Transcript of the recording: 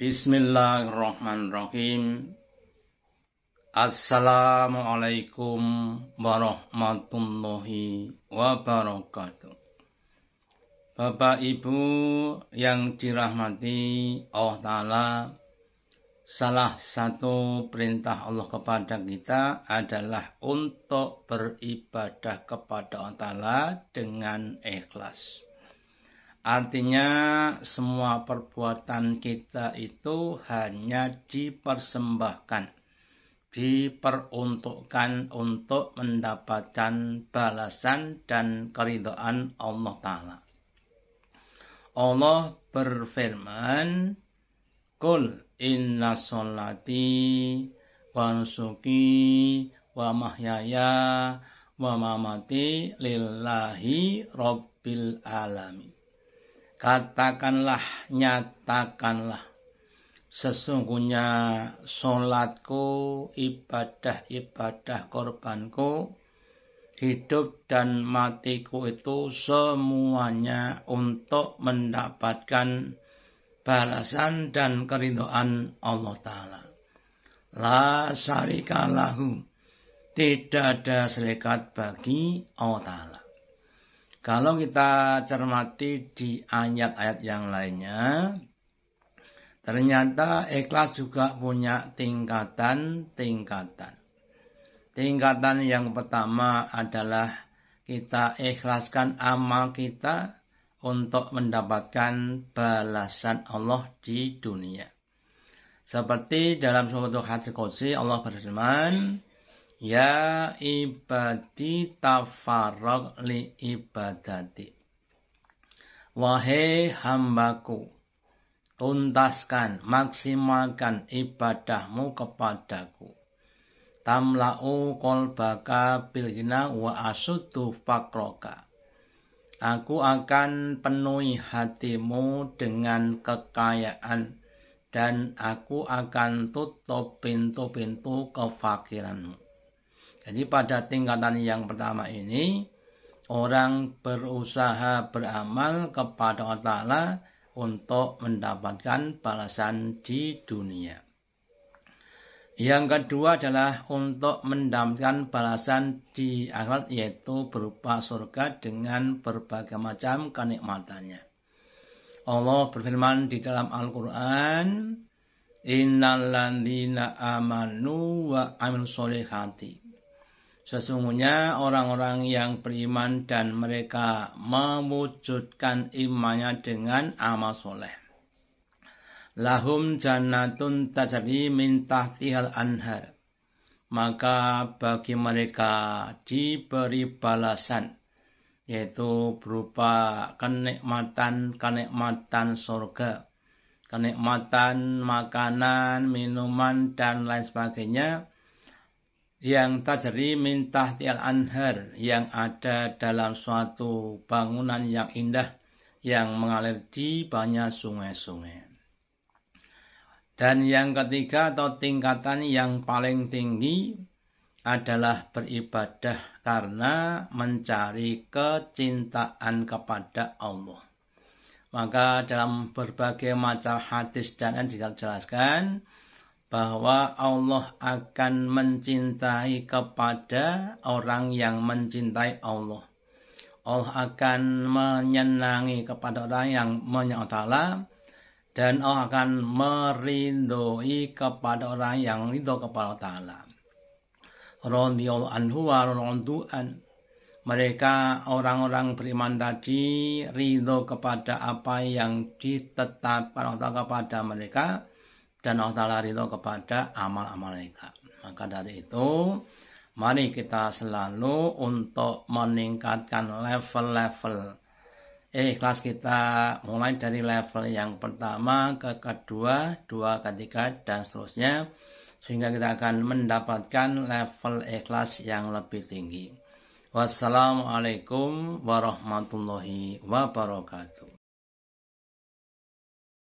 Bismillahirrahmanirrahim. Assalamualaikum warahmatullahi wabarakatuh. Bapak Ibu yang dirahmati Allah Ta'ala, salah satu perintah Allah kepada kita adalah untuk beribadah kepada Allah Ta'ala dengan ikhlas. Artinya semua perbuatan kita itu hanya dipersembahkan, diperuntukkan untuk mendapatkan balasan dan keridhaan Allah Ta'ala. Allah berfirman, Kul inna solati wa nusuki wa mahyaya wa mamati lillahi rabbil alamin katakanlah, nyatakanlah. Sesungguhnya solatku, ibadah-ibadah korbanku, hidup dan matiku itu semuanya untuk mendapatkan balasan dan kerinduan Allah Ta'ala. La syarikalahu, Tidak ada serikat bagi Allah Ta'ala. Kalau kita cermati di ayat-ayat yang lainnya, ternyata ikhlas juga punya tingkatan-tingkatan. Tingkatan yang pertama adalah kita ikhlaskan amal kita untuk mendapatkan balasan Allah di dunia. Seperti dalam suatu Hadis kursi Allah berfirman, Ya ibadi tafarok li ibadati. Wahai hambaku, tuntaskan, maksimalkan ibadahmu kepadaku. Tamla'u kolbaka bilhina wa asudu fakroka. Aku akan penuhi hatimu dengan kekayaan dan aku akan tutup pintu-pintu kefakiranmu. Jadi pada tingkatan yang pertama ini orang berusaha beramal kepada Allah Ta'ala untuk mendapatkan balasan di dunia. Yang kedua adalah untuk mendapatkan balasan di akhirat yaitu berupa surga dengan berbagai macam kenikmatannya. Allah berfirman di dalam Al-Quran, Innal amanu wa amil solihati Sesungguhnya orang-orang yang beriman dan mereka mewujudkan imannya dengan amal soleh. Lahum jannatun tajri min tahtihal anhar. Maka bagi mereka diberi balasan yaitu berupa kenikmatan-kenikmatan surga, kenikmatan makanan, minuman dan lain sebagainya yang tajri min tahtial anhar yang ada dalam suatu bangunan yang indah yang mengalir di banyak sungai-sungai. Dan yang ketiga atau tingkatan yang paling tinggi adalah beribadah karena mencari kecintaan kepada Allah. Maka dalam berbagai macam hadis dan yang dijelaskan, jelaskan bahwa Allah akan mencintai kepada orang yang mencintai Allah. Allah akan menyenangi kepada orang yang menyenangi Allah dan Allah akan merindui kepada orang yang ridho kepada Ta'ala. anhu wa an. Mereka orang-orang beriman tadi ridho kepada apa yang ditetapkan Allah kepada mereka dan Allah Ta'ala ridho kepada amal-amal mereka. Maka dari itu, mari kita selalu untuk meningkatkan level-level ikhlas kita mulai dari level yang pertama ke kedua, dua, ketiga, dan seterusnya sehingga kita akan mendapatkan level ikhlas yang lebih tinggi. Wassalamualaikum warahmatullahi wabarakatuh.